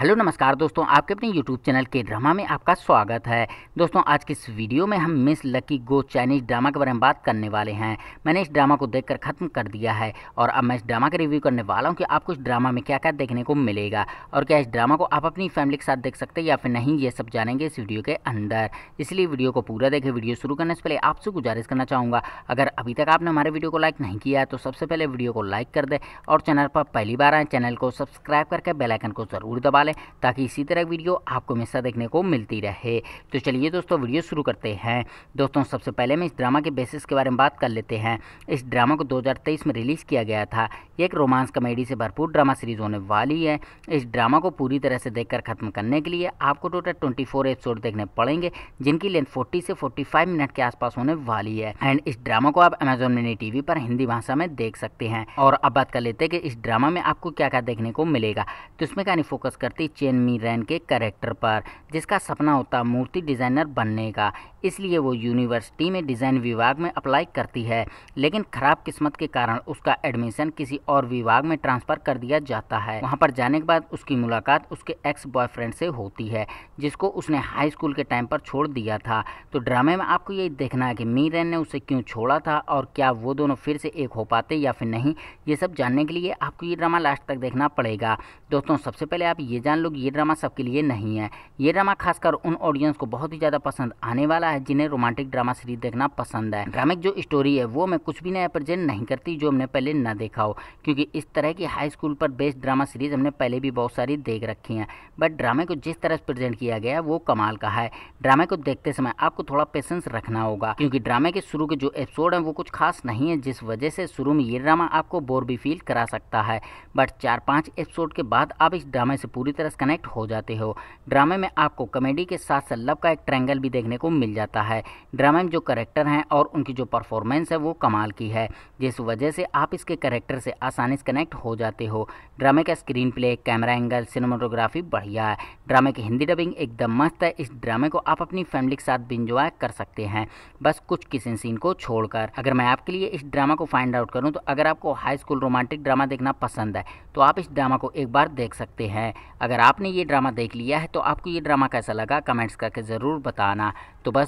hello नमस्कार दोस्तों आपके अपने यूट्यूब चैनल के ड्रामा में आपका स्वागत है दोस्तों आज की इस वीडियो में हम Miss Lucky Go Chinese drama के बारे में बात करने वाले हैं मैंने इस ड्रामा को देखकर ख़त्म कर दिया है और अब मैं इस ड्रामा का रिव्यू करने वाला हूं कि आपको इस ड्रामा में क्या क्या देखने को मिलेगा और क्या इस ड्रामा को आप अपनी फैमिली के साथ देख सकते हैं या फिर नहीं ये सब जानेंगे इस वीडियो के अंदर इसलिए वीडियो को पूरा देखें वीडियो शुरू करने से पहले आपसे गुजारिश करना चाहूँगा अगर अभी तक आपने हमारे वीडियो को लाइक नहीं किया है तो सबसे पहले वीडियो को लाइक कर दें और चैनल पर पहली बार आए चैनल को सब्सक्राइब करके बेलाइकन को ज़रूर दबा वाला है ताकि इसी तरह वीडियो आपको हमेशा देखने को मिलती रहे तो चलिए दोस्तों वीडियो शुरू करते हैं दोस्तों सबसे पहले हम इस ड्रामा के बेसिस के बारे में बात कर लेते हैं इस ड्रामा को दो में रिलीज़ किया गया था ये एक रोमांस कॉमेडी से भरपूर ड्रामा सीरीज़ होने वाली है इस ड्रामा को पूरी तरह से देखकर ख़त्म करने के लिए आपको टोटल ट्वेंटी फोर एपिसोड देखने पड़ेंगे जिनकी लेंथ फोर्टी से फोर्टी फाइव मिनट के आसपास होने वाली है एंड इस ड्रामा को आप अमेजोन मिनी टीवी पर हिंदी भाषा में देख सकते हैं और अब बात कर लेते हैं कि इस ड्रामा में आपको क्या क्या देखने को मिलेगा तो इसमें कहानी फोकस करती चेन मी रैन के करेक्टर पर जिसका सपना होता मूर्ति डिज़ाइनर बनने का इसलिए वो यूनिवर्सिटी में डिज़ाइन विभाग में अप्लाई करती है लेकिन ख़राब किस्मत के कारण उसका एडमिशन किसी और विभाग में ट्रांसफ़र कर दिया जाता है वहाँ पर जाने के बाद उसकी मुलाकात उसके एक्स बॉयफ्रेंड से होती है जिसको उसने हाई स्कूल के टाइम पर छोड़ दिया था तो ड्रामे में आपको यही देखना है कि मीरन ने उसे क्यों छोड़ा था और क्या वो दोनों फिर से एक हो पाते या फिर नहीं ये सब जानने के लिए आपको ये ड्रामा लास्ट तक देखना पड़ेगा दोस्तों सबसे पहले आप ये जान लो ये ड्रामा सबके लिए नहीं है ये ड्रामा खासकर उन ऑडियंस को बहुत ही ज़्यादा पसंद आने वाला सकता है जिन्हें रोमांटिक ड्रामा सीरीज देखना पसंद है ड्रामिक जो स्टोरी है वो मैं कुछ भी नया प्रेजेंट नहीं करती जो हमने पहले न देखा हो क्योंकि इस तरह की हाई स्कूल पर बेस्ड ड्रामा सीरीज हमने पहले भी बहुत सारी देख रखी हैं बट ड्रामे को जिस तरह से प्रेजेंट किया गया वो कमाल का है ड्रामे को देखते समय आपको थोड़ा पेशेंस रखना होगा क्योंकि ड्रामे के शुरू के जो एपिसोड है वो कुछ खास नहीं है जिस वजह से शुरू में ये ड्रामा आपको बोर भी फील करा सकता है बट चार पांच एपिसोड के बाद आप इस ड्रामे से पूरी तरह से कनेक्ट हो जाते हो ड्रामे में आपको कॉमेडी के साथ साथ लव का एक ट्रैंगल भी देखने को मिल जाता है ड्रामा में जो करेक्टर हैं और उनकी जो परफॉर्मेंस है वो कमाल की है जिस वजह से आप इसके करेक्टर से आसानी से कनेक्ट हो जाते हो ड्रामे का screenplay camera angle cinematography बढ़िया है ड्रामे की हिंदी डबिंग एकदम मस्त है इस ड्रामे को आप अपनी फैमिली के साथ भी इंजॉय कर सकते हैं बस कुछ किसी सीन को छोड़कर अगर मैं आपके लिए इस ड्रामा को फाइंड आउट करूँ तो अगर आपको हाई स्कूल रोमांटिक ड्रामा देखना पसंद है तो आप इस ड्रामा को एक बार देख सकते हैं अगर आपने ये ड्रामा देख लिया है तो आपको ये ड्रामा कैसा लगा कमेंट्स करके ज़रूर बताना तो बस